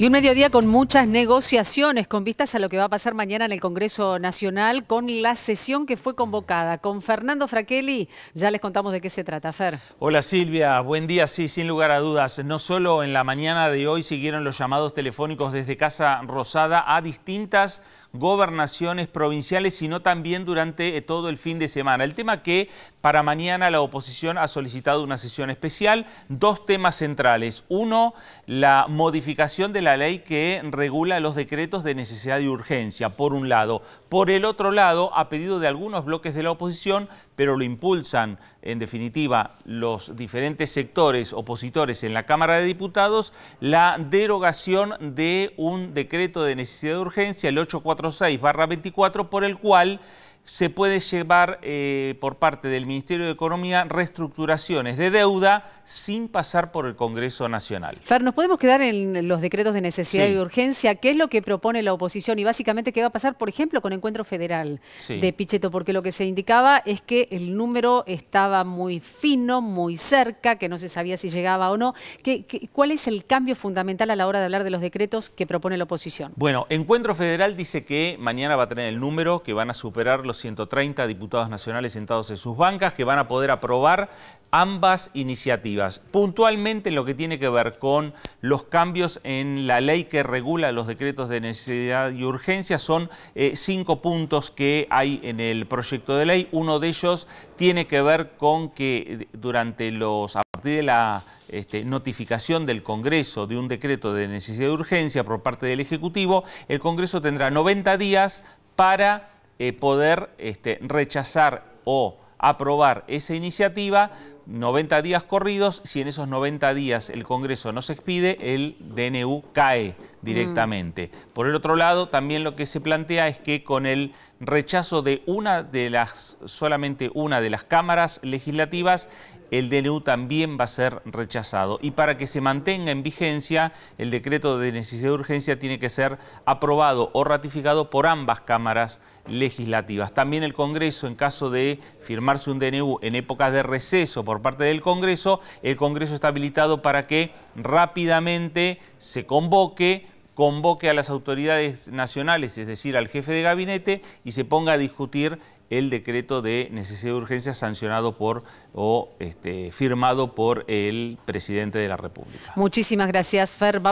Y un mediodía con muchas negociaciones con vistas a lo que va a pasar mañana en el Congreso Nacional con la sesión que fue convocada con Fernando Fraquelli. Ya les contamos de qué se trata, Fer. Hola Silvia, buen día. Sí, sin lugar a dudas, no solo en la mañana de hoy siguieron los llamados telefónicos desde Casa Rosada a distintas gobernaciones provinciales, sino también durante eh, todo el fin de semana. El tema que para mañana la oposición ha solicitado una sesión especial, dos temas centrales. Uno, la modificación de la ley que regula los decretos de necesidad y urgencia, por un lado. Por el otro lado, a pedido de algunos bloques de la oposición, pero lo impulsan en definitiva, los diferentes sectores opositores en la Cámara de Diputados la derogación de un decreto de necesidad de urgencia, el 846-24, por el cual se puede llevar eh, por parte del Ministerio de Economía reestructuraciones de deuda sin pasar por el Congreso Nacional. Fer, nos podemos quedar en los decretos de necesidad y urgencia. ¿Qué es lo que propone la oposición? Y básicamente, ¿qué va a pasar, por ejemplo, con Encuentro Federal de Pichetto? Porque lo que se indicaba es que el número estaba muy fino, muy cerca, que no se sabía si llegaba o no. cuál es el cambio fundamental a la hora de hablar de los decretos que propone la oposición? Bueno, Encuentro Federal dice que mañana va a tener el número que van a superar 130 diputados nacionales sentados en sus bancas que van a poder aprobar ambas iniciativas. Puntualmente lo que tiene que ver con los cambios en la ley que regula los decretos de necesidad y urgencia, son eh, cinco puntos que hay en el proyecto de ley. Uno de ellos tiene que ver con que eh, durante los a partir de la este, notificación del Congreso de un decreto de necesidad y urgencia por parte del Ejecutivo, el Congreso tendrá 90 días para eh, poder este, rechazar o aprobar esa iniciativa 90 días corridos. Si en esos 90 días el Congreso no se expide, el DNU cae directamente. Mm. Por el otro lado, también lo que se plantea es que con el rechazo de una de las, solamente una de las cámaras legislativas, el DNU también va a ser rechazado. Y para que se mantenga en vigencia, el decreto de necesidad de urgencia tiene que ser aprobado o ratificado por ambas cámaras legislativas. También el Congreso, en caso de firmarse un DNU en épocas de receso, por parte del Congreso, el Congreso está habilitado para que rápidamente se convoque convoque a las autoridades nacionales, es decir, al jefe de gabinete, y se ponga a discutir el decreto de necesidad de urgencia sancionado por o este, firmado por el presidente de la República. Muchísimas gracias, Ferba.